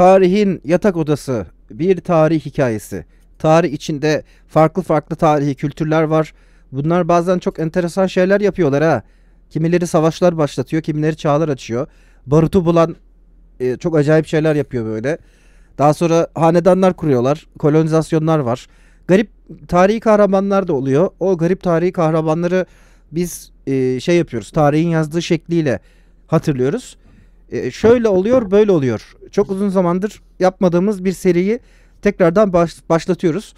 Tarihin yatak odası, bir tarih hikayesi. Tarih içinde farklı farklı tarihi kültürler var. Bunlar bazen çok enteresan şeyler yapıyorlar ha. Kimileri savaşlar başlatıyor, kimileri çağlar açıyor. Barutu bulan e, çok acayip şeyler yapıyor böyle. Daha sonra hanedanlar kuruyorlar, kolonizasyonlar var. Garip tarihi kahramanlar da oluyor. O garip tarihi kahramanları biz e, şey yapıyoruz, tarihin yazdığı şekliyle hatırlıyoruz. E, şöyle oluyor, böyle oluyor çok uzun zamandır yapmadığımız bir seriyi tekrardan baş, başlatıyoruz.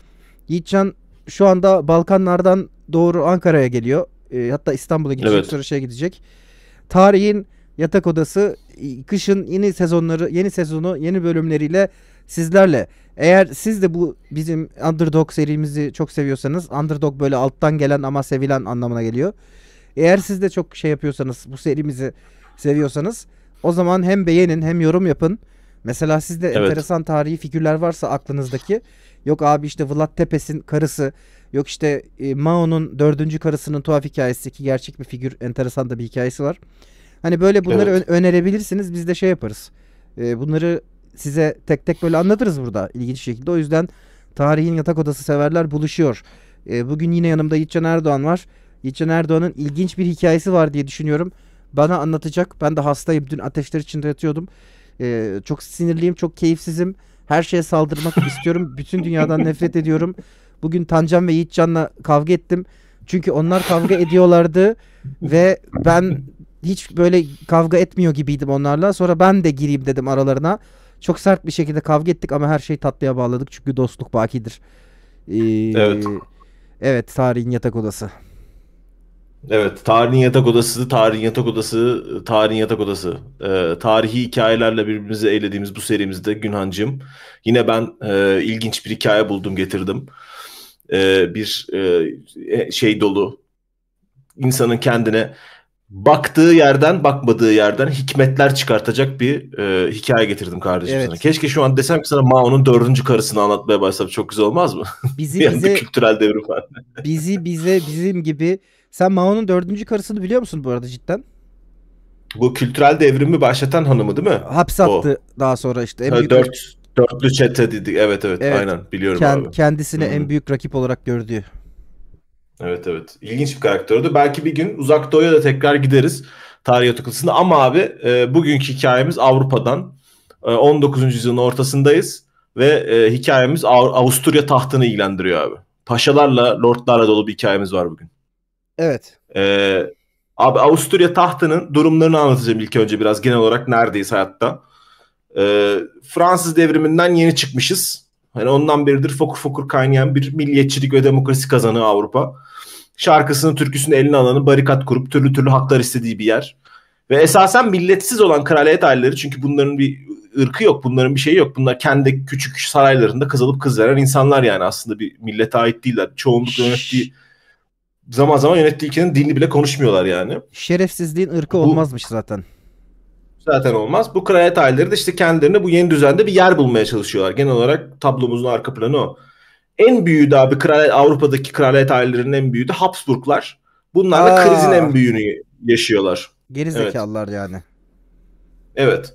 Yiğitcan şu anda Balkanlardan doğru Ankara'ya geliyor. E, hatta İstanbul'a gidecek evet. sonra şeye gidecek. Tarihin yatak odası kışın yeni sezonları yeni sezonu yeni bölümleriyle sizlerle. Eğer siz de bu bizim Underdog serimizi çok seviyorsanız Underdog böyle alttan gelen ama sevilen anlamına geliyor. Eğer siz de çok şey yapıyorsanız bu serimizi seviyorsanız o zaman hem beğenin hem yorum yapın. Mesela sizde evet. enteresan tarihi figürler varsa aklınızdaki yok abi işte Vlad Tepes'in karısı yok işte e, Mao'nun dördüncü karısının tuhaf hikayesi ki gerçek bir figür enteresan da bir hikayesi var. Hani böyle bunları evet. önerebilirsiniz biz de şey yaparız. E, bunları size tek tek böyle anlatırız burada ilginç şekilde. O yüzden tarihin yatak odası severler buluşuyor. E, bugün yine yanımda Yiğitcan Erdoğan var. Yiğitcan Erdoğan'ın ilginç bir hikayesi var diye düşünüyorum. Bana anlatacak. Ben de hastayım. Dün ateşler içinde yatıyordum. E, çok sinirliyim, çok keyifsizim. Her şeye saldırmak istiyorum. Bütün dünyadan nefret ediyorum. Bugün Tancan ve Yiğitcan'la kavga ettim. Çünkü onlar kavga ediyorlardı ve ben hiç böyle kavga etmiyor gibiydim onlarla. Sonra ben de gireyim dedim aralarına. Çok sert bir şekilde kavga ettik ama her şeyi tatlıya bağladık. Çünkü dostluk bakidir. Ee, evet. Evet tarihin yatak odası. Evet, tarihin yatak odası, tarihin yatak odası, tarihin yatak odası. Ee, tarihi hikayelerle birbirimizi eğlediğimiz bu serimizde Günhan'cığım. Yine ben e, ilginç bir hikaye buldum getirdim. Ee, bir e, e, şey dolu, insanın kendine baktığı yerden bakmadığı yerden hikmetler çıkartacak bir e, hikaye getirdim kardeşim evet. sana. Keşke şu an desem ki sana Mao'nun dördüncü karısını anlatmaya başlasam çok güzel olmaz mı? Bizi bize, kültürel devrim var. bizi bize bizim gibi sen Mao'nun dördüncü karısını biliyor musun bu arada cidden? Bu kültürel devrimi başlatan hanımı değil mi? Hapse attı o. daha sonra işte. En büyük dört, dörtlü çete dedik. Evet, evet evet aynen biliyorum Kend, abi. Kendisini Hı-hı. en büyük rakip olarak gördüğü. Evet evet. İlginç bir karakterdi. Belki bir gün uzak doğuya da tekrar gideriz tarih otokusunda. Ama abi e, bugünkü hikayemiz Avrupa'dan. E, 19. yüzyılın ortasındayız. Ve e, hikayemiz Av- Avusturya tahtını ilgilendiriyor abi. Paşalarla, lordlarla dolu bir hikayemiz var bugün. Evet. Ee, abi Avusturya tahtının durumlarını anlatacağım ilk önce biraz genel olarak neredeyiz hayatta. Ee, Fransız devriminden yeni çıkmışız. Hani ondan beridir fokur fokur kaynayan bir milliyetçilik ve demokrasi kazanı Avrupa. Şarkısını, türküsünü eline alanı barikat kurup türlü türlü haklar istediği bir yer. Ve esasen milletsiz olan kraliyet aileleri çünkü bunların bir ırkı yok, bunların bir şeyi yok. Bunlar kendi küçük saraylarında kızılıp kız veren insanlar yani aslında bir millete ait değiller. Çoğunlukla yönettiği zaman zaman yönettiği ülkenin dinini bile konuşmuyorlar yani. Şerefsizliğin ırkı bu, olmazmış zaten. Zaten olmaz. Bu kraliyet aileleri de işte kendilerine bu yeni düzende bir yer bulmaya çalışıyorlar. Genel olarak tablomuzun arka planı o. En büyüğü de abi kraliyet, Avrupa'daki kraliyet ailelerinin en büyüğü de Habsburglar. Bunlar da Aa. krizin en büyüğünü yaşıyorlar. Gerizekalılar evet. yani. Evet.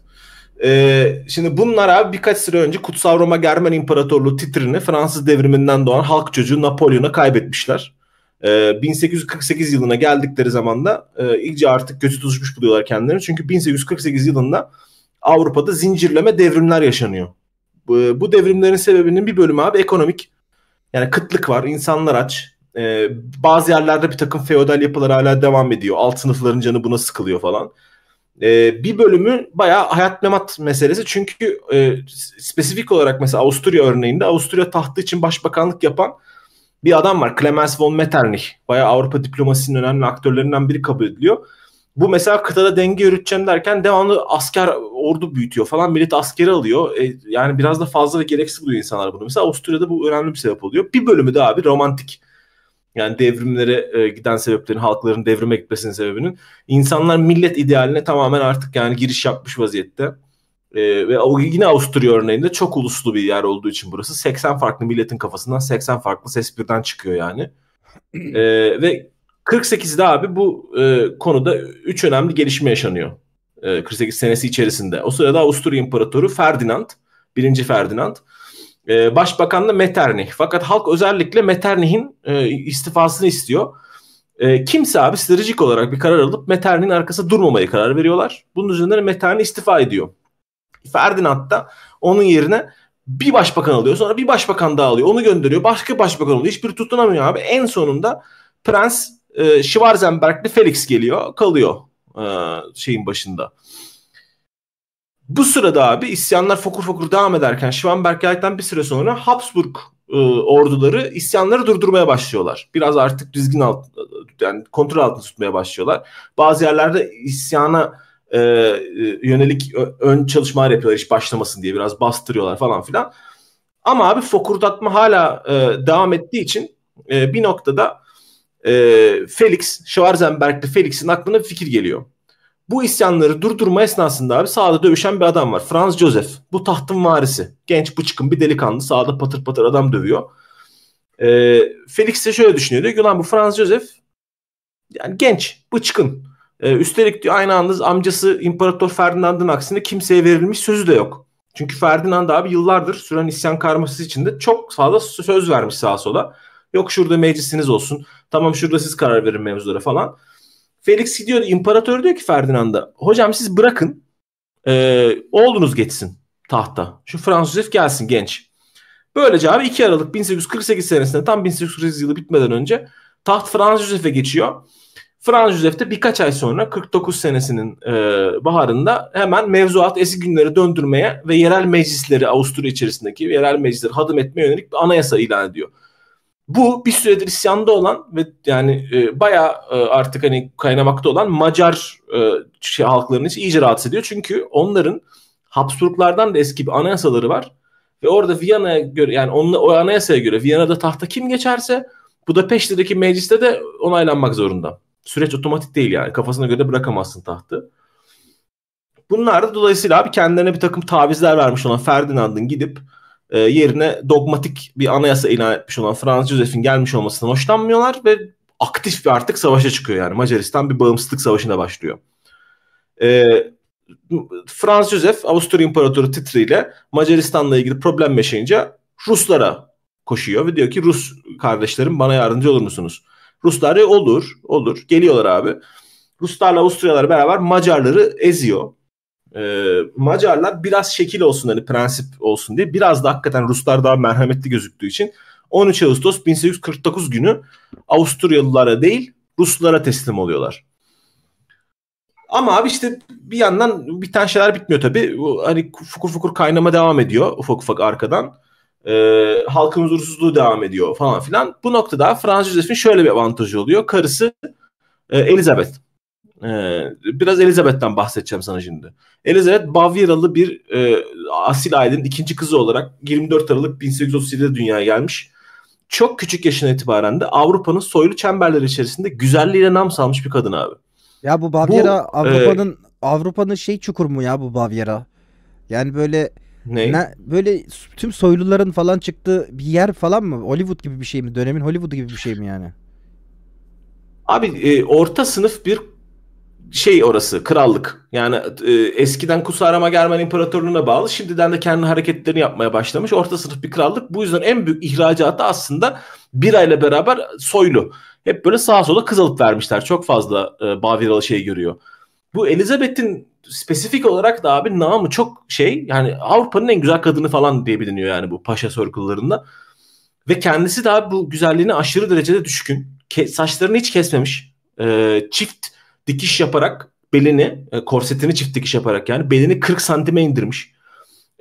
Ee, şimdi bunlar abi birkaç süre önce Kutsal Roma Germen İmparatorluğu titrini Fransız devriminden doğan halk çocuğu Napolyon'a kaybetmişler e, ee, 1848 yılına geldikleri zaman da e, iyice artık kötü tutuşmuş buluyorlar kendilerini. Çünkü 1848 yılında Avrupa'da zincirleme devrimler yaşanıyor. Bu, bu devrimlerin sebebinin bir bölümü abi ekonomik. Yani kıtlık var, insanlar aç. E, bazı yerlerde bir takım feodal yapılar hala devam ediyor. Alt sınıfların canı buna sıkılıyor falan. E, bir bölümü bayağı hayat memat meselesi. Çünkü e, spesifik olarak mesela Avusturya örneğinde Avusturya tahtı için başbakanlık yapan bir adam var Clemens von Metternich. Bayağı Avrupa diplomasisinin önemli aktörlerinden biri kabul ediliyor. Bu mesela kıtada denge yürüteceğim derken devamlı asker ordu büyütüyor falan. Millet askeri alıyor. E, yani biraz da fazla ve gereksiz buluyor insanlar bunu. Mesela Avusturya'da bu önemli bir sebep oluyor. Bir bölümü daha abi romantik. Yani devrimlere e, giden sebeplerin, halkların devrime gitmesinin sebebinin. insanlar millet idealine tamamen artık yani giriş yapmış vaziyette. Ee, ve yine Avusturya örneğinde çok uluslu bir yer olduğu için burası 80 farklı milletin kafasından 80 farklı ses birden çıkıyor yani. E, ve 48'de abi bu e, konuda 3 önemli gelişme yaşanıyor. E, ee, 48 senesi içerisinde. O sırada Avusturya İmparatoru Ferdinand, 1. Ferdinand e, Başbakanla Metternich. Fakat halk özellikle Metternich'in e, istifasını istiyor. E, kimse abi stratejik olarak bir karar alıp Metternich'in arkasında durmamaya karar veriyorlar. Bunun üzerine Metternich istifa ediyor. Ferdinand da onun yerine bir başbakan alıyor. Sonra bir başbakan daha alıyor. Onu gönderiyor. Başka başbakan oluyor. Hiçbir tutunamıyor abi. En sonunda Prens e, Schwarzenberg'li Felix geliyor. Kalıyor e, şeyin başında. Bu sırada abi isyanlar fokur fokur devam ederken Schwanberg geldikten bir süre sonra Habsburg e, orduları isyanları durdurmaya başlıyorlar. Biraz artık dizgin alt, e, yani kontrol altında tutmaya başlıyorlar. Bazı yerlerde isyana e, e, yönelik ön çalışmalar yapıyorlar iş başlamasın diye biraz bastırıyorlar falan filan. Ama abi fokurdatma hala e, devam ettiği için e, bir noktada e, Felix, Schwarzenberg'li Felix'in aklına bir fikir geliyor. Bu isyanları durdurma esnasında abi sağda dövüşen bir adam var. Franz Josef. Bu tahtın varisi. Genç bıçkın bir delikanlı. Sağda patır patır adam dövüyor. E, Felix de şöyle düşünüyor. Diyor ki bu Franz Josef yani genç, bıçkın. E, üstelik diyor aynı anda amcası İmparator Ferdinand'ın aksine kimseye verilmiş sözü de yok. Çünkü Ferdinand abi yıllardır süren isyan karması içinde çok fazla söz vermiş sağa sola. Yok şurada meclisiniz olsun. Tamam şurada siz karar verin mevzulara falan. Felix gidiyor imparator diyor ki Ferdinand'a hocam siz bırakın e, oğlunuz geçsin tahta. Şu Fransız gelsin genç. Böylece abi 2 Aralık 1848 senesinde tam 1848 yılı bitmeden önce taht Fransız Josef'e geçiyor. Franz Josef de birkaç ay sonra 49 senesinin e, baharında hemen mevzuat eski günleri döndürmeye ve yerel meclisleri Avusturya içerisindeki yerel meclisleri hadım etmeye yönelik bir anayasa ilan ediyor. Bu bir süredir isyanda olan ve yani e, bayağı e, artık hani kaynamakta olan Macar e, şey, halklarını iyice rahatsız ediyor. Çünkü onların Habsburglardan da eski bir anayasaları var. Ve orada Viyana'ya göre yani onunla, o anayasaya göre Viyana'da tahta kim geçerse bu da Peşte'deki mecliste de onaylanmak zorunda süreç otomatik değil yani. Kafasına göre de bırakamazsın tahtı. Bunlar da dolayısıyla abi kendilerine bir takım tavizler vermiş olan Ferdinand'ın gidip e, yerine dogmatik bir anayasa ilan etmiş olan Fransız Joseph'in gelmiş olmasından hoşlanmıyorlar ve aktif bir artık savaşa çıkıyor yani. Macaristan bir bağımsızlık savaşına başlıyor. E, Fransız Joseph Avusturya İmparatoru titriyle Macaristan'la ilgili problem yaşayınca Ruslara koşuyor ve diyor ki Rus kardeşlerim bana yardımcı olur musunuz? Ruslar olur, olur. Geliyorlar abi. Ruslarla Avusturyalar beraber Macarları eziyor. Ee, Macarlar biraz şekil olsun hani prensip olsun diye biraz da hakikaten Ruslar daha merhametli gözüktüğü için 13 Ağustos 1849 günü Avusturyalılara değil Ruslara teslim oluyorlar. Ama abi işte bir yandan bir tane şeyler bitmiyor tabii. Hani fukur fukur kaynama devam ediyor ufak ufak arkadan e, halkın huzursuzluğu devam ediyor falan filan. Bu noktada Fransız Josef'in şöyle bir avantajı oluyor. Karısı e, Elizabeth. E, biraz Elizabeth'ten bahsedeceğim sana şimdi. Elizabeth Bavyeralı bir e, asil ailenin ikinci kızı olarak 24 Aralık 1837'de dünyaya gelmiş. Çok küçük yaşına itibaren de Avrupa'nın soylu çemberleri içerisinde güzelliğiyle nam salmış bir kadın abi. Ya bu Bavyera e, Avrupa'nın e, Avrupa'nın şey çukur mu ya bu Bavyera? Yani böyle ne? Ne, böyle tüm soyluların falan çıktığı bir yer falan mı? Hollywood gibi bir şey mi? Dönemin Hollywood gibi bir şey mi yani? Abi e, orta sınıf bir şey orası krallık. Yani e, eskiden Kusarama Germen İmparatorluğu'na bağlı şimdiden de kendi hareketlerini yapmaya başlamış. Orta sınıf bir krallık. Bu yüzden en büyük ihracatı aslında birayla beraber soylu. Hep böyle sağa sola kız alıp vermişler. Çok fazla e, Baviralı şey görüyor bu Elizabeth'in spesifik olarak da abi namı çok şey yani Avrupa'nın en güzel kadını falan diye biliniyor yani bu paşa circle'larında. Ve kendisi de abi bu güzelliğine aşırı derecede düşkün. Ke- saçlarını hiç kesmemiş. Ee, çift dikiş yaparak belini, e, korsetini çift dikiş yaparak yani belini 40 santime indirmiş.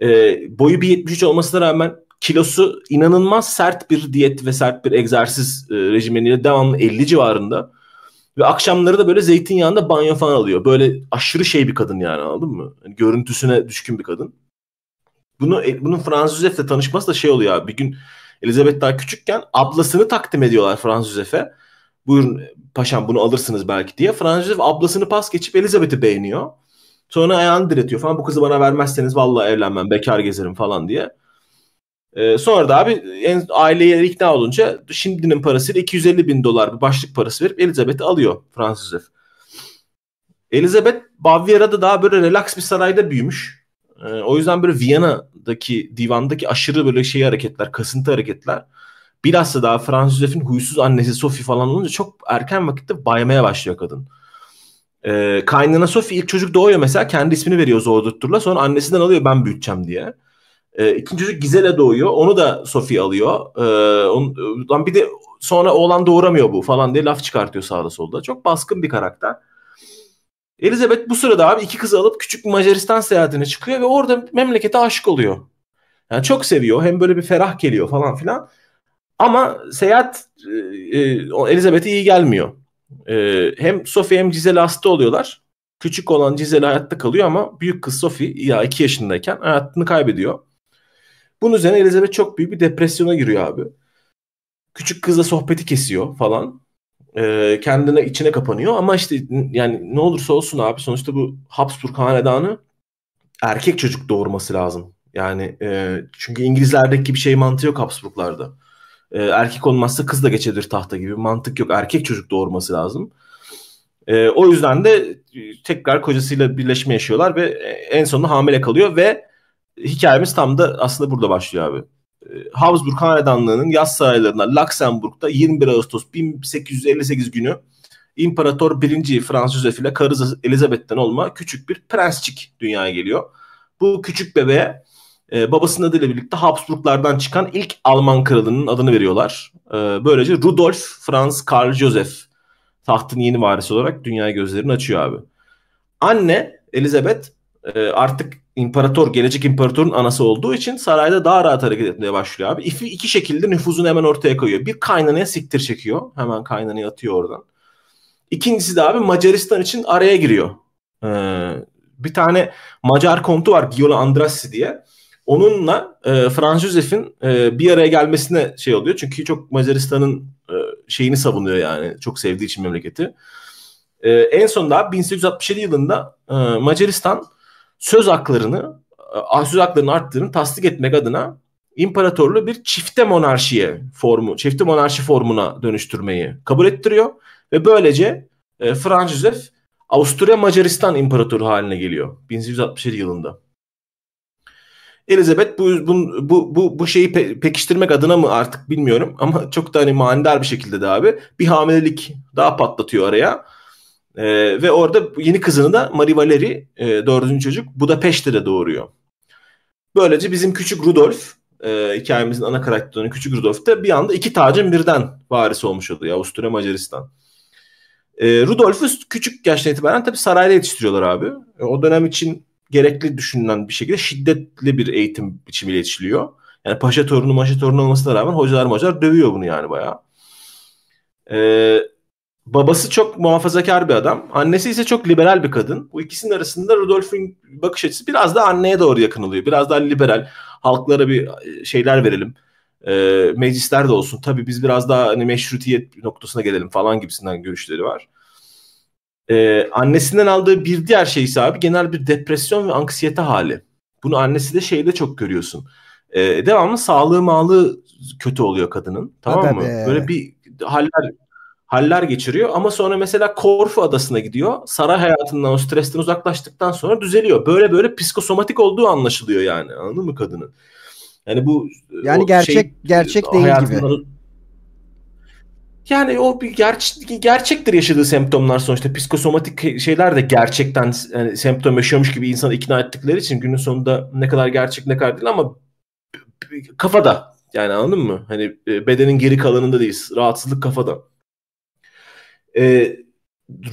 Ee, boyu bir 73 olmasına rağmen kilosu inanılmaz sert bir diyet ve sert bir egzersiz e, rejimeniyle devamlı 50 civarında. Ve akşamları da böyle zeytinyağında banyo falan alıyor. Böyle aşırı şey bir kadın yani anladın mı? Yani görüntüsüne düşkün bir kadın. Bunu e, bunun Fransız Josef'le tanışması da şey oluyor abi. Bir gün Elizabeth daha küçükken ablasını takdim ediyorlar Fransız Josef'e. Buyurun e, paşam bunu alırsınız belki diye. Fransız Josef ablasını pas geçip Elizabeth'i beğeniyor. Sonra ayağını diretiyor falan. Bu kızı bana vermezseniz vallahi evlenmem, bekar gezerim falan diye. Ee, sonra da abi en, aileye ikna olunca şimdinin parasıyla 250 bin dolar bir başlık parası verip Elizabeth'i alıyor Fransız ev. Elizabeth Bavyera'da daha böyle relax bir sarayda büyümüş. E, o yüzden böyle Viyana'daki divandaki aşırı böyle şey hareketler, kasıntı hareketler. Bilhassa daha Fransız herifin huysuz annesi Sophie falan olunca çok erken vakitte baymaya başlıyor kadın. E, kaynana Sophie ilk çocuk doğuyor mesela kendi ismini veriyor zor tutturla sonra annesinden alıyor ben büyüteceğim diye. E, ikinci çocuk Gizel'e doğuyor. Onu da Sophie alıyor. E, on, bir de sonra oğlan doğuramıyor bu falan diye laf çıkartıyor sağda solda. Çok baskın bir karakter. Elizabeth bu sırada abi iki kızı alıp küçük Macaristan seyahatine çıkıyor ve orada memlekete aşık oluyor. Yani çok seviyor. Hem böyle bir ferah geliyor falan filan. Ama seyahat e, e Elizabeth'e iyi gelmiyor. E, hem Sophie hem Giselle hasta oluyorlar. Küçük olan Giselle hayatta kalıyor ama büyük kız Sophie ya iki yaşındayken hayatını kaybediyor. Bunun üzerine Elizabeth çok büyük bir depresyona giriyor abi. Küçük kızla sohbeti kesiyor falan. Ee, kendine içine kapanıyor ama işte yani ne olursa olsun abi sonuçta bu Habsburg hanedanı erkek çocuk doğurması lazım. Yani e, çünkü İngilizlerdeki bir şey mantığı yok Habsburglarda. E, erkek olmazsa kız da geçebilir tahta gibi mantık yok. Erkek çocuk doğurması lazım. E, o yüzden de tekrar kocasıyla birleşme yaşıyorlar ve en sonunda hamile kalıyor ve hikayemiz tam da aslında burada başlıyor abi. Ee, Habsburg Hanedanlığı'nın yaz saraylarına Luxemburg'da 21 Ağustos 1858 günü İmparator 1. Fransız Joseph ile karısı Elizabeth'ten olma küçük bir prensçik dünyaya geliyor. Bu küçük bebeğe e, babasının adıyla birlikte Habsburglardan çıkan ilk Alman kralının adını veriyorlar. E, böylece Rudolf Franz Karl Joseph tahtın yeni varisi olarak dünyaya gözlerini açıyor abi. Anne Elizabeth ee, artık imparator, gelecek imparatorun anası olduğu için sarayda daha rahat hareket etmeye başlıyor abi. İfi iki şekilde nüfuzunu hemen ortaya koyuyor. Bir kaynanaya siktir çekiyor. Hemen kaynanaya atıyor oradan. İkincisi de abi Macaristan için araya giriyor. Ee, bir tane Macar kontu var Giola Andrassi diye. Onunla e, Franz Josef'in e, bir araya gelmesine şey oluyor. Çünkü çok Macaristan'ın e, şeyini savunuyor yani. Çok sevdiği için memleketi. E, en sonunda 1867 yılında e, Macaristan söz haklarını e, söz haklarının arttığını tasdik etmek adına imparatorluğu bir çifte monarşiye formu, çifte monarşi formuna dönüştürmeyi kabul ettiriyor ve böylece e, Franz Josef Avusturya Macaristan imparatoru haline geliyor 1867 yılında. Elizabeth bu bu bu bu, bu şeyi pe- pekiştirmek adına mı artık bilmiyorum ama çok da hani manidar bir şekilde de abi bir hamilelik daha patlatıyor araya e, ve orada yeni kızını da Marie Valerie e, dördüncü çocuk Budapeşte de doğuruyor. Böylece bizim küçük Rudolf e, hikayemizin ana karakterini küçük Rudolf da bir anda iki tacın birden varisi olmuş oluyor Avusturya Macaristan. E, Rudolf'u küçük yaştan itibaren tabii sarayda yetiştiriyorlar abi. E, o dönem için gerekli düşünülen bir şekilde şiddetli bir eğitim biçimiyle yetişiliyor. Yani paşa torunu maşa torunu olmasına rağmen hocalar hocalar dövüyor bunu yani bayağı. E, Babası çok muhafazakar bir adam. Annesi ise çok liberal bir kadın. Bu ikisinin arasında Rudolf'un bakış açısı biraz da anneye doğru yakın oluyor. Biraz daha liberal. Halklara bir e, şeyler verelim. E, meclisler de olsun. Tabii biz biraz daha hani meşrutiyet noktasına gelelim falan gibisinden görüşleri var. E, annesinden aldığı bir diğer şey ise abi genel bir depresyon ve anksiyete hali. Bunu annesi de şeyde çok görüyorsun. E, devamlı sağlığı malı kötü oluyor kadının. Tamam Hadi mı? Be. Böyle bir haller haller geçiriyor ama sonra mesela Korfu adasına gidiyor. Saray hayatından o stresten uzaklaştıktan sonra düzeliyor. Böyle böyle psikosomatik olduğu anlaşılıyor yani. Anladın mı kadının? Yani bu Yani gerçek şey, gerçek değil hayatından... gibi. Yani o bir gerçek gerçektir yaşadığı semptomlar sonuçta. Psikosomatik şeyler de gerçekten yani semptom yaşıyormuş gibi insanı ikna ettikleri için günün sonunda ne kadar gerçek ne kadar değil ama kafada yani anladın mı? Hani e, bedenin geri kalanında değil. Rahatsızlık kafada. E, ee,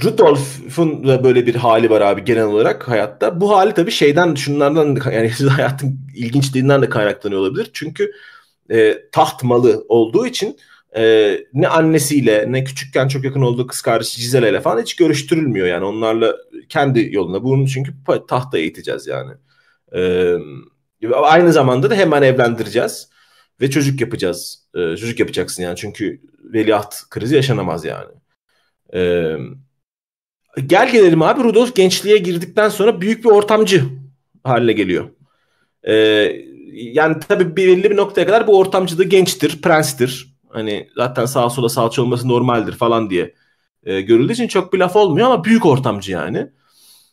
Rudolf'un da böyle bir hali var abi genel olarak hayatta. Bu hali tabii şeyden şunlardan yani hayatın ilginçliğinden de kaynaklanıyor olabilir. Çünkü e, taht malı olduğu için e, ne annesiyle ne küçükken çok yakın olduğu kız kardeşi Cizele ile falan hiç görüştürülmüyor. Yani onlarla kendi yoluna. Bunu çünkü tahta eğiteceğiz yani. E, aynı zamanda da hemen evlendireceğiz ve çocuk yapacağız. E, çocuk yapacaksın yani çünkü veliaht krizi yaşanamaz yani. Ee, gel gelelim abi Rudolf gençliğe girdikten sonra büyük bir ortamcı haline geliyor. Ee, yani tabii belirli bir noktaya kadar bu ortamcı da gençtir, prenstir. Hani zaten sağa sola salça olması normaldir falan diye e, görüldüğü için çok bir laf olmuyor ama büyük ortamcı yani.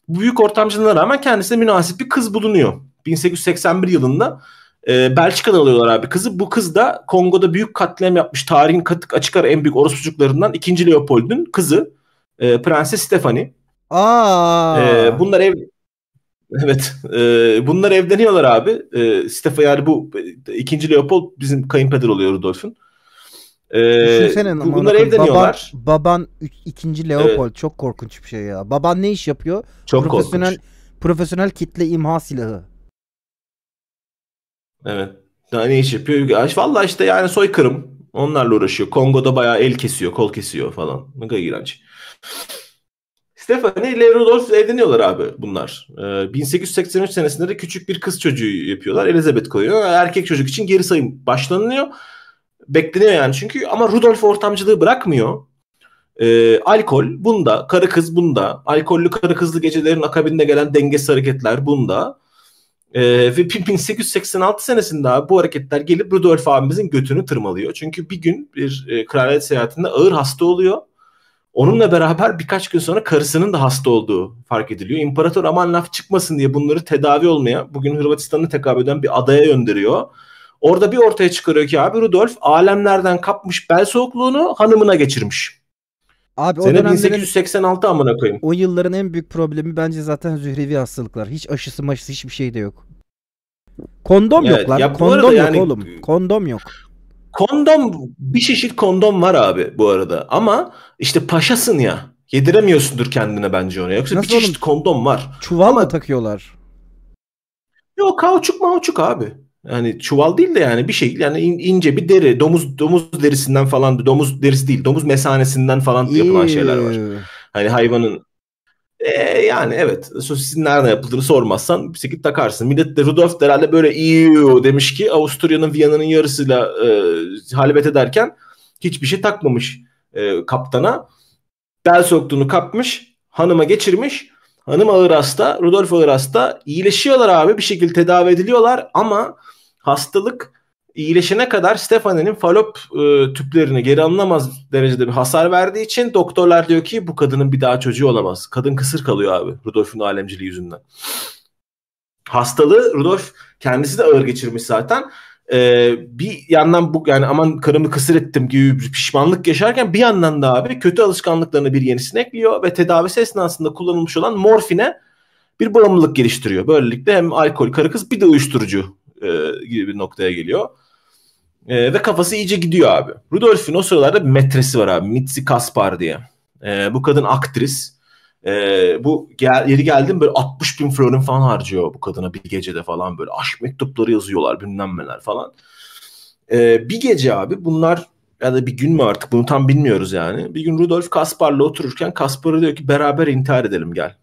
Büyük ortamcılığına rağmen kendisine münasip bir kız bulunuyor. 1881 yılında e, Belçika'dan alıyorlar abi kızı. Bu kız da Kongo'da büyük katliam yapmış. Tarihin katık açık ara en büyük orospucuklarından 2. Leopold'un kızı. E, Prenses Stephanie. Aa. E, bunlar ev Evet. E, bunlar evleniyorlar abi. E, Stefan yani bu e, ikinci Leopold bizim kayınpeder oluyor Rudolf'un. E, bunlar evleniyorlar. Baban, baban ikinci Leopold evet. çok korkunç bir şey ya. Baban ne iş yapıyor? Çok profesyonel, korkunç. Profesyonel kitle imha silahı. Evet. Daha ne iş yapıyor? Valla işte yani soykırım. Onlarla uğraşıyor. Kongo'da bayağı el kesiyor, kol kesiyor falan. Ne kadar iğrenç. Stephanie ile Rudolf evleniyorlar abi bunlar. Ee, 1883 senesinde de küçük bir kız çocuğu yapıyorlar. Elizabeth koyuyor. Erkek çocuk için geri sayım başlanılıyor. Bekleniyor yani çünkü ama Rudolf ortamcılığı bırakmıyor. Ee, alkol bunda, karı kız bunda, alkollü karı kızlı gecelerin akabinde gelen dengesiz hareketler bunda ee, ve 1886 senesinde abi bu hareketler gelip Rudolf abimizin götünü tırmalıyor. Çünkü bir gün bir e, kraliyet seyahatinde ağır hasta oluyor. Onunla beraber birkaç gün sonra karısının da hasta olduğu fark ediliyor. İmparator aman laf çıkmasın diye bunları tedavi olmaya bugün Hırvatistan'ı tekabül eden bir adaya gönderiyor. Orada bir ortaya çıkarıyor ki abi Rudolf alemlerden kapmış bel soğukluğunu hanımına geçirmiş. Abi Sene o dönemlerin, 1886 amına koyayım. O yılların en büyük problemi bence zaten zührevi hastalıklar. Hiç aşısı maşısı hiçbir şey de yok. Kondom evet, yok lan. Ya kondom yok yani, oğlum. Kondom yok. Kondom bir çeşit kondom var abi bu arada. Ama işte paşasın ya. Yediremiyorsundur kendine bence onu. Yoksa Nasıl bir çeşit kondom var. Çuval Ama... mı takıyorlar? Yok kauçuk mauçuk abi hani çuval değil de yani bir şey yani ince bir deri domuz domuz derisinden falan domuz derisi değil domuz mesanesinden falan yapılan şeyler var. Hani hayvanın ee, yani evet sosisin nerede yapıldığını sormazsan bir şekilde takarsın. Millet de Rudolf herhalde böyle iyi demiş ki Avusturya'nın Viyana'nın yarısıyla e, halbet ederken hiçbir şey takmamış e, kaptana. Bel soktuğunu kapmış hanıma geçirmiş Hanım ağır hasta, Rudolf ağır hasta. İyileşiyorlar abi bir şekilde tedavi ediliyorlar ama hastalık iyileşene kadar Stefane'nin falop e, tüplerini geri alınamaz derecede bir hasar verdiği için doktorlar diyor ki bu kadının bir daha çocuğu olamaz. Kadın kısır kalıyor abi Rudolf'un alemciliği yüzünden. Hastalığı Rudolf kendisi de ağır geçirmiş zaten e, bir yandan bu yani aman karımı kısır ettim gibi bir pişmanlık yaşarken bir yandan da abi kötü alışkanlıklarını bir yenisini ekliyor ve tedavisi esnasında kullanılmış olan morfine bir bağımlılık geliştiriyor. Böylelikle hem alkol, karı kız bir de uyuşturucu e, gibi bir noktaya geliyor. E, ve kafası iyice gidiyor abi. Rudolf'in o sıralarda bir metresi var abi. Mitzi Kaspar diye. E, bu kadın aktris. E, bu gel, yeri geldim böyle 60 bin florin falan harcıyor bu kadına bir gecede falan böyle aşk mektupları yazıyorlar bilmem neler falan. E, bir gece abi bunlar ya da bir gün mü artık bunu tam bilmiyoruz yani. Bir gün Rudolf Kaspar'la otururken Kaspar'a diyor ki beraber intihar edelim gel.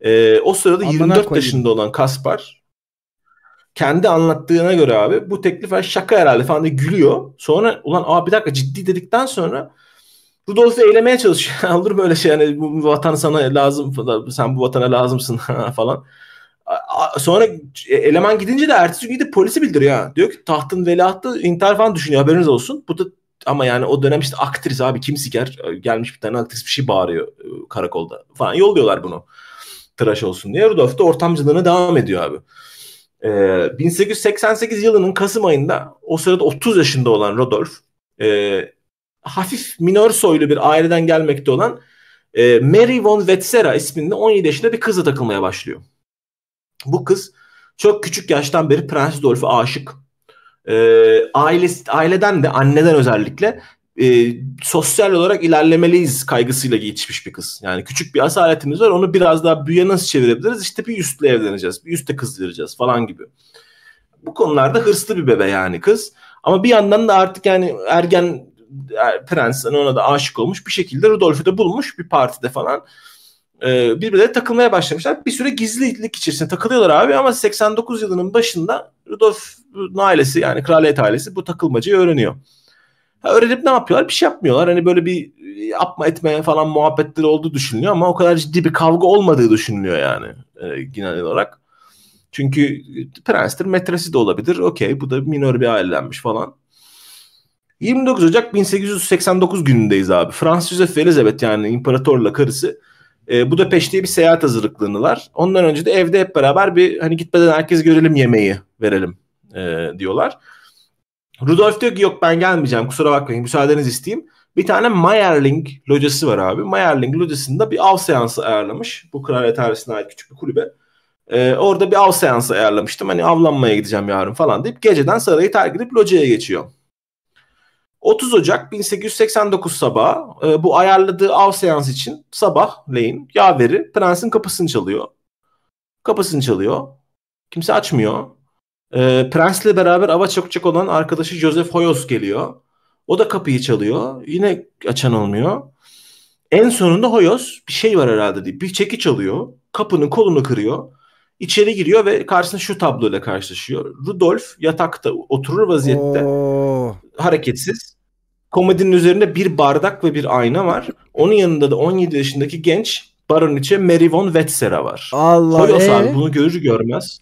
E, o sırada Amına 24 koyayım. yaşında olan Kaspar kendi anlattığına göre abi bu teklif şaka herhalde falan diye gülüyor. Sonra ulan abi bir dakika ciddi dedikten sonra bu dosya eylemeye çalışıyor. Olur mu öyle şey yani bu, vatan sana lazım sen bu vatana lazımsın falan. Sonra e, eleman gidince de ertesi gün gidip polisi bildiriyor. Ha. Diyor ki tahtın veliahtı intihar falan düşünüyor haberiniz olsun. Bu da ama yani o dönem işte aktris abi kim siker e, gelmiş bir tane aktris bir şey bağırıyor e, karakolda falan yolluyorlar bunu tıraş olsun diye. Rudolf da ortamcılığına devam ediyor abi. Ee, 1888 yılının Kasım ayında o sırada 30 yaşında olan Rodolf e, hafif minor soylu bir aileden gelmekte olan e, Mary von Wetzera isminde 17 yaşında bir kızla takılmaya başlıyor. Bu kız çok küçük yaştan beri Prens Rudolf'a aşık. E, ailesi, aileden de anneden özellikle e, sosyal olarak ilerlemeliyiz kaygısıyla yetişmiş bir kız. Yani küçük bir asaletimiz var. Onu biraz daha büyüye nasıl çevirebiliriz? İşte bir üstle evleneceğiz. Bir üstte kız falan gibi. Bu konularda hırslı bir bebe yani kız. Ama bir yandan da artık yani ergen Er, prens ona da aşık olmuş bir şekilde Rudolf'u da bulmuş bir partide falan e, ee, birbirlerine takılmaya başlamışlar. Bir süre gizlilik içerisinde takılıyorlar abi ama 89 yılının başında Rudolf'un ailesi yani kraliyet ailesi bu takılmacayı öğreniyor. Ha, öğrenip ne yapıyorlar? Bir şey yapmıyorlar. Hani böyle bir e, yapma etmeye falan muhabbetleri olduğu düşünülüyor ama o kadar ciddi bir kavga olmadığı düşünülüyor yani e, genel olarak. Çünkü e, prenstir, metresi de olabilir. Okey bu da minor bir ailelenmiş falan. 29 Ocak 1889 günündeyiz abi. Fransız Joseph Elizabeth yani imparatorla karısı e, peşteye bir seyahat hazırlıklarındalar. Ondan önce de evde hep beraber bir hani gitmeden herkes görelim yemeği verelim e, diyorlar. Rudolf diyor ki yok ben gelmeyeceğim kusura bakmayın müsaadeniz isteyeyim. Bir tane Mayerling locası var abi. Mayerling locasında bir av seansı ayarlamış. Bu kraliyet ailesine ait küçük bir kulübe. Ee, orada bir av seansı ayarlamıştım. Hani avlanmaya gideceğim yarın falan deyip geceden sarayı terk edip locaya geçiyor. 30 Ocak 1889 sabahı e, bu ayarladığı av seans için sabah, sabahleyin yaveri prensin kapısını çalıyor. Kapısını çalıyor. Kimse açmıyor. E, prensle beraber ava çıkacak olan arkadaşı Joseph Hoyos geliyor. O da kapıyı çalıyor. Yine açan olmuyor. En sonunda Hoyos bir şey var herhalde diye bir çeki çalıyor. Kapının kolunu kırıyor. İçeri giriyor ve karşısında şu tabloyla karşılaşıyor. Rudolf yatakta oturur vaziyette. Oo hareketsiz. Komodinin üzerinde bir bardak ve bir ayna var. Onun yanında da 17 yaşındaki genç Baroniçe Mary Von Wetzer'a var. Allah Hoyos ee? abi e? bunu görür görmez.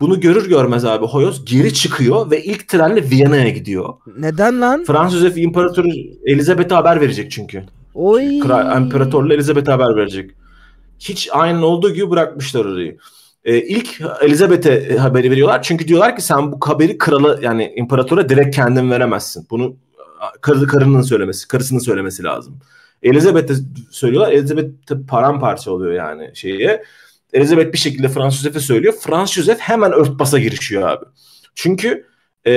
Bunu görür görmez abi Hoyos geri çıkıyor ve ilk trenle Viyana'ya gidiyor. Neden lan? Fransız İmparatoru Elizabeth'e haber verecek çünkü. Oy. Kral, İmparatorla Elizabeth'e haber verecek. Hiç aynen olduğu gibi bırakmışlar orayı. E, ilk Elizabeth'e e, haberi veriyorlar. Çünkü diyorlar ki sen bu haberi krala yani imparatora direkt kendin veremezsin. Bunu karı, karının söylemesi, karısının söylemesi lazım. Elizabeth'e söylüyorlar. Elizabeth paramparça oluyor yani şeye. Elizabeth bir şekilde Fransız Josef'e söylüyor. Fransız Josef hemen örtbasa girişiyor abi. Çünkü e,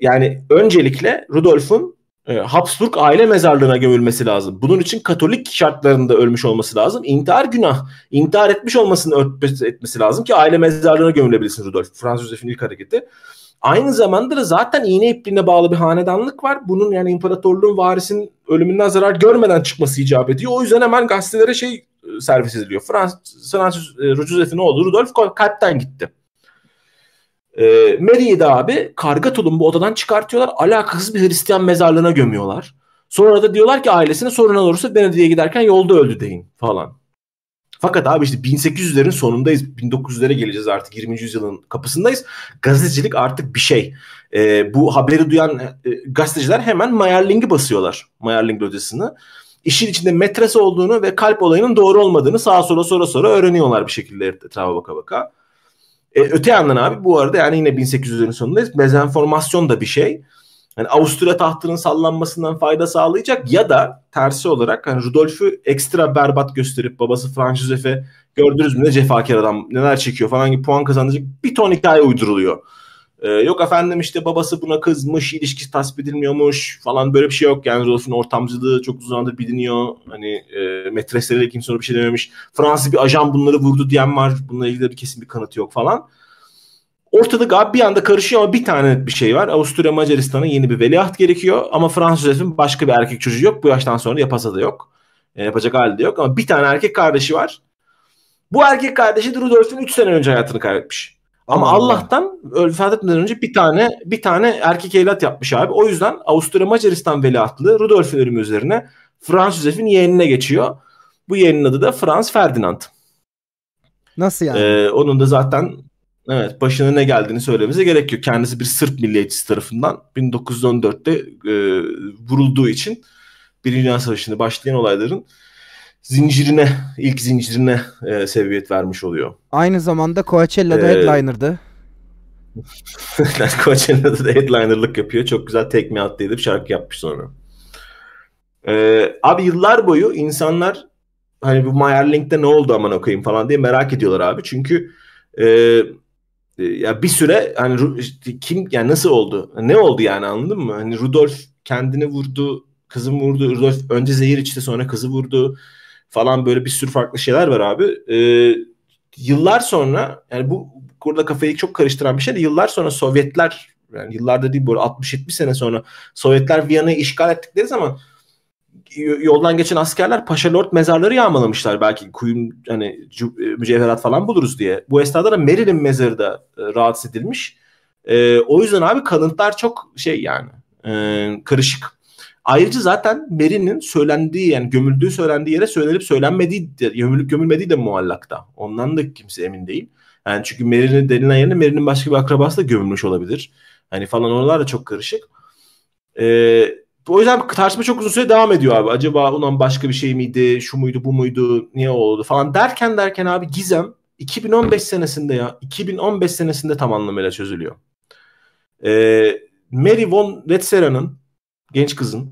yani öncelikle Rudolf'un e, Habsburg aile mezarlığına gömülmesi lazım. Bunun için Katolik şartlarında ölmüş olması lazım. İntihar günah. İntihar etmiş olmasını örtbas etmesi lazım ki aile mezarlığına gömülebilsin Rudolf. Fransız Josef'in ilk hareketi. Aynı zamanda da zaten iğne ipliğine bağlı bir hanedanlık var. Bunun yani imparatorluğun varisinin ölümünden zarar görmeden çıkması icap ediyor. O yüzden hemen gazetelere şey e, servis ediliyor. Fransız Fransız e, Josef'in oğlu Rudolf kalpten gitti. E, Mary'i de abi karga tulumbu odadan çıkartıyorlar. Alakasız bir Hristiyan mezarlığına gömüyorlar. Sonra da diyorlar ki ailesine sorun olursa Venedik'e giderken yolda öldü deyin falan. Fakat abi işte 1800'lerin sonundayız. 1900'lere geleceğiz artık. 20. yüzyılın kapısındayız. Gazetecilik artık bir şey. E, bu haberi duyan e, e, gazeteciler hemen Mayerling'i basıyorlar. Mayerling lodesini. İşin içinde metres olduğunu ve kalp olayının doğru olmadığını sağa sola sonra sonra öğreniyorlar bir şekilde etrafa baka baka. E, öte yandan abi bu arada yani yine 1800'lerin sonundayız. Mezenformasyon da bir şey. Yani Avusturya tahtının sallanmasından fayda sağlayacak ya da tersi olarak hani Rudolf'u ekstra berbat gösterip babası Franz Joseph'e gördünüz mü ne cefakar adam neler çekiyor falan gibi puan kazandıracak bir ton hikaye uyduruluyor. Ee, yok efendim işte babası buna kızmış, ilişkisi tasvip edilmiyormuş falan böyle bir şey yok. Yani Rodolf'un ortamcılığı çok uzun zamandır biliniyor. Hani e, metresleriyle kimse ona bir şey dememiş. Fransız bir ajan bunları vurdu diyen var. Bununla ilgili bir kesin bir kanıtı yok falan. Ortalık abi bir anda karışıyor ama bir tane bir şey var. Avusturya Macaristan'a yeni bir veliaht gerekiyor. Ama Fransız Joseph'in başka bir erkek çocuğu yok. Bu yaştan sonra yapasa da yok. E, yapacak hali de yok. Ama bir tane erkek kardeşi var. Bu erkek kardeşi Rudolf'un 3 sene önce hayatını kaybetmiş. Ama Allah'tan vefat etmeden önce bir tane bir tane erkek evlat yapmış abi. O yüzden Avusturya Macaristan veliahtlığı Rudolf ölümü üzerine Frans Josef'in yeğenine geçiyor. Bu yeğenin adı da Frans Ferdinand. Nasıl yani? Ee, onun da zaten evet başına ne geldiğini söylememize gerek yok. Kendisi bir Sırp milliyetçisi tarafından 1914'te e, vurulduğu için Birinci Dünya Savaşı'nda başlayan olayların zincirine, ilk zincirine e, seviyet vermiş oluyor. Aynı zamanda Coachella'da ee, headliner'dı. Coachella'da da headliner'lık yapıyor. Çok güzel tekme atlayıp şarkı yapmış sonra. Ee, abi yıllar boyu insanlar hani bu Meyerlink'te ne oldu aman okuyayım falan diye merak ediyorlar abi. Çünkü e, e ya bir süre hani kim yani nasıl oldu? Ne oldu yani anladın mı? Hani Rudolf kendini vurdu, kızım vurdu. Rudolf önce zehir içti sonra kızı vurdu falan böyle bir sürü farklı şeyler var abi. E, yıllar sonra yani bu burada kafayı çok karıştıran bir şey de yıllar sonra Sovyetler yani yıllarda değil böyle 60-70 sene sonra Sovyetler Viyana'yı işgal ettikleri zaman yoldan geçen askerler Paşa Lord mezarları yağmalamışlar belki kuyum hani e, mücevherat falan buluruz diye. Bu esnada da Meril'in mezarı da e, rahatsız edilmiş. E, o yüzden abi kalıntılar çok şey yani e, karışık. Ayrıca zaten Meri'nin söylendiği yani gömüldüğü söylendiği yere söylenip söylenmediği de, gömülüp gömülmediği de muallakta. Ondan da kimse emin değil. Yani çünkü Meri'nin denilen yerine Meri'nin başka bir akrabası da gömülmüş olabilir. Hani falan oralar da çok karışık. Ee, o yüzden tartışma çok uzun süre devam ediyor abi. Acaba ulan başka bir şey miydi? Şu muydu bu muydu? Niye oldu falan derken derken abi Gizem 2015 senesinde ya 2015 senesinde tam anlamıyla çözülüyor. Ee, Mary von Retsera'nın genç kızın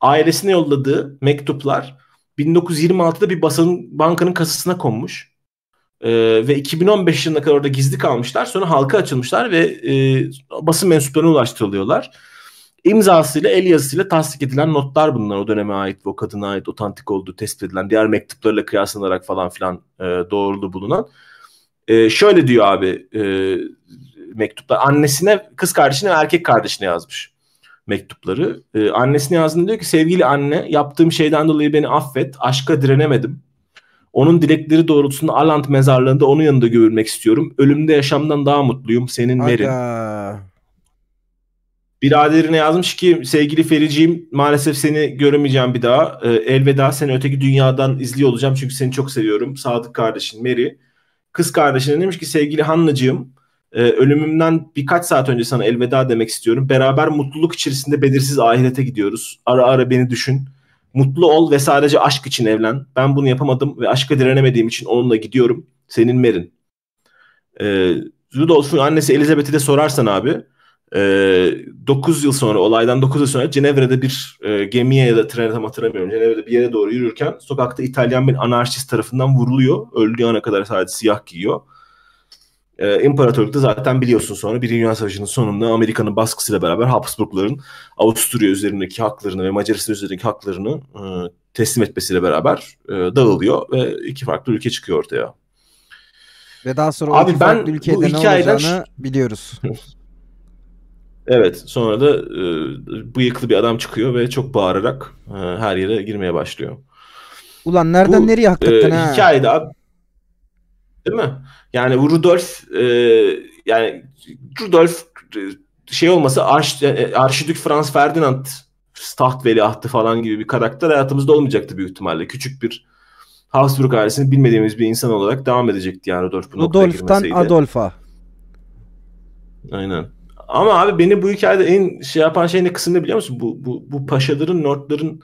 ailesine yolladığı mektuplar 1926'da bir basanın bankanın kasasına konmuş. Ee, ve 2015 yılına kadar orada gizli kalmışlar. Sonra halka açılmışlar ve e, basın mensuplarına ulaştırılıyorlar. İmzasıyla, el yazısıyla tasdik edilen notlar bunlar. O döneme ait o kadına ait otantik olduğu tespit edilen diğer mektuplarla kıyaslanarak falan filan e, doğruluğu bulunan. E, şöyle diyor abi e, mektupta annesine, kız kardeşine ve erkek kardeşine yazmış mektupları. E, annesine yazdığında diyor ki sevgili anne yaptığım şeyden dolayı beni affet. Aşka direnemedim. Onun dilekleri doğrultusunda Alan't mezarlığında onun yanında görülmek istiyorum. Ölümde yaşamdan daha mutluyum. Senin Merin. Biraderine yazmış ki sevgili Fericiğim maalesef seni göremeyeceğim bir daha. Ee, elveda seni öteki dünyadan izliyor olacağım çünkü seni çok seviyorum. Sadık kardeşin Mary. Kız kardeşine demiş ki sevgili Hanlıcığım e, ölümümden birkaç saat önce sana elveda demek istiyorum. Beraber mutluluk içerisinde belirsiz ahirete gidiyoruz. Ara ara beni düşün. Mutlu ol ve sadece aşk için evlen. Ben bunu yapamadım ve aşka direnemediğim için onunla gidiyorum. Senin Merin. E, ee, Rudolf'un annesi Elizabeth'i de sorarsan abi e, ee, 9 yıl sonra olaydan 9 yıl sonra Cenevre'de bir e, gemiye ya da trene tam hatırlamıyorum. Cenevre'de bir yere doğru yürürken sokakta İtalyan bir anarşist tarafından vuruluyor. Öldüğü ana kadar sadece siyah giyiyor e, ee, imparatorlukta zaten biliyorsun sonra bir Dünya Savaşı'nın sonunda Amerika'nın baskısıyla beraber Habsburgların Avusturya üzerindeki haklarını ve Macaristan üzerindeki haklarını e, teslim etmesiyle beraber e, dağılıyor ve iki farklı ülke çıkıyor ortaya. Ve daha sonra Abi o iki ben farklı ülkede ne olacağını biliyoruz. evet sonra da e, bıyıklı bir adam çıkıyor ve çok bağırarak e, her yere girmeye başlıyor. Ulan nereden Bu, nereye hakikaten e, ha? Hikayede abi Değil mi? Yani Rudolf e, yani Rudolf e, şey olmasa Arş, e, Arşidük Franz Ferdinand taht veliahtı falan gibi bir karakter hayatımızda olmayacaktı büyük ihtimalle. Küçük bir Habsburg ailesini bilmediğimiz bir insan olarak devam edecekti yani Rudolf bu Rudolf'tan Adolf'a. Aynen. Ama abi beni bu hikayede en şey yapan şey ne kısımda biliyor musun? Bu, bu, bu paşaların, nortların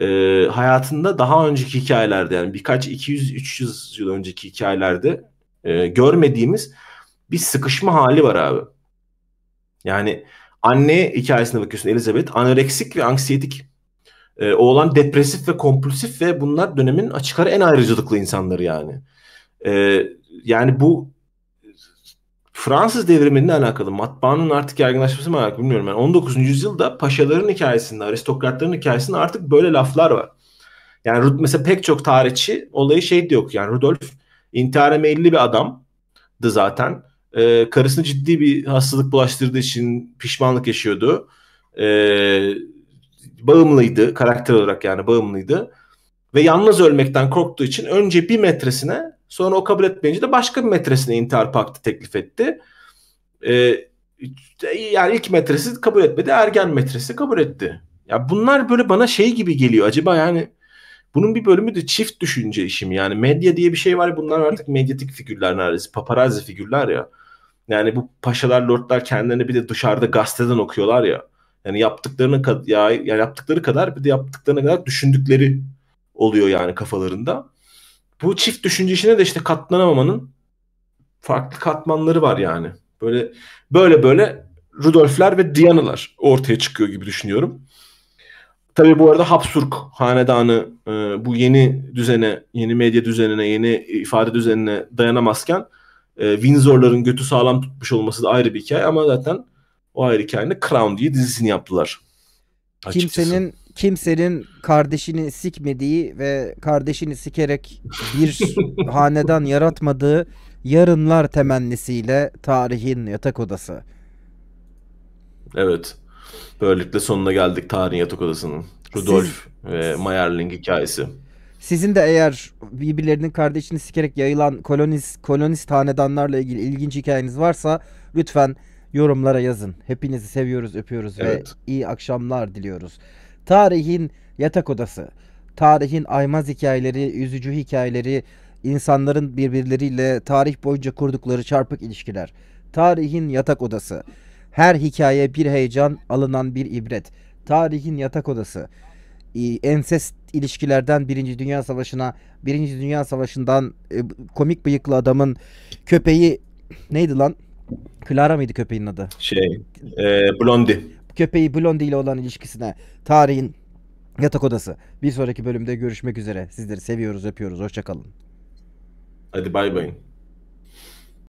e, hayatında daha önceki hikayelerde yani birkaç 200-300 yıl önceki hikayelerde e, görmediğimiz bir sıkışma hali var abi. Yani anne hikayesine bakıyorsun Elizabeth anoreksik ve anksiyetik. E, oğlan depresif ve kompulsif ve bunlar dönemin açık ara en ayrıcalıklı insanları yani. E, yani bu Fransız devrimiyle alakalı matbaanın artık yaygınlaşması mı alakalı bilmiyorum. Yani 19. yüzyılda paşaların hikayesinde, aristokratların hikayesinde artık böyle laflar var. Yani mesela pek çok tarihçi olayı şey diyor ki yani Rudolf intihara meyilli bir adamdı zaten. Ee, karısını ciddi bir hastalık bulaştırdığı için pişmanlık yaşıyordu. Ee, bağımlıydı karakter olarak yani bağımlıydı. Ve yalnız ölmekten korktuğu için önce bir metresine Sonra o kabul etmeyince de başka bir metresine intihar pakti teklif etti. Ee, yani ilk metresi kabul etmedi. Ergen metresi kabul etti. Ya bunlar böyle bana şey gibi geliyor. Acaba yani bunun bir bölümü de çift düşünce işim. Yani medya diye bir şey var. Bunlar artık medyatik figürler neredeyse. Paparazzi figürler ya. Yani bu paşalar, lordlar kendilerini bir de dışarıda gazeteden okuyorlar ya. Yani yaptıklarını ya, yaptıkları kadar bir de yaptıklarına kadar düşündükleri oluyor yani kafalarında bu çift düşünce işine de işte katlanamamanın farklı katmanları var yani. Böyle böyle böyle Rudolfler ve Diana'lar ortaya çıkıyor gibi düşünüyorum. Tabii bu arada Habsburg hanedanı e, bu yeni düzene, yeni medya düzenine, yeni ifade düzenine dayanamazken e, Windsor'ların götü sağlam tutmuş olması da ayrı bir hikaye ama zaten o ayrı hikayenin Crown diye dizisini yaptılar. Açıkçası. Kimsenin kimsenin kardeşini sikmediği ve kardeşini sikerek bir hanedan yaratmadığı yarınlar temennisiyle tarihin yatak odası. Evet. Böylelikle sonuna geldik tarihin yatak odasının. Rudolf Siz... ve Mayerling hikayesi. Sizin de eğer birbirlerinin kardeşini sikerek yayılan kolonist, kolonist hanedanlarla ilgili ilginç hikayeniz varsa lütfen yorumlara yazın. Hepinizi seviyoruz, öpüyoruz evet. ve iyi akşamlar diliyoruz. Tarihin yatak odası. Tarihin aymaz hikayeleri, üzücü hikayeleri, insanların birbirleriyle tarih boyunca kurdukları çarpık ilişkiler. Tarihin yatak odası. Her hikaye bir heyecan, alınan bir ibret. Tarihin yatak odası. Ensest ilişkilerden Birinci Dünya Savaşı'na, Birinci Dünya Savaşı'ndan e, komik bıyıklı adamın köpeği neydi lan? Clara mıydı köpeğin adı? Şey, e, Blondie köpeği Blondie ile olan ilişkisine. Tarihin yatak odası. Bir sonraki bölümde görüşmek üzere. Sizleri seviyoruz, öpüyoruz. Hoşçakalın. Hadi bay bay.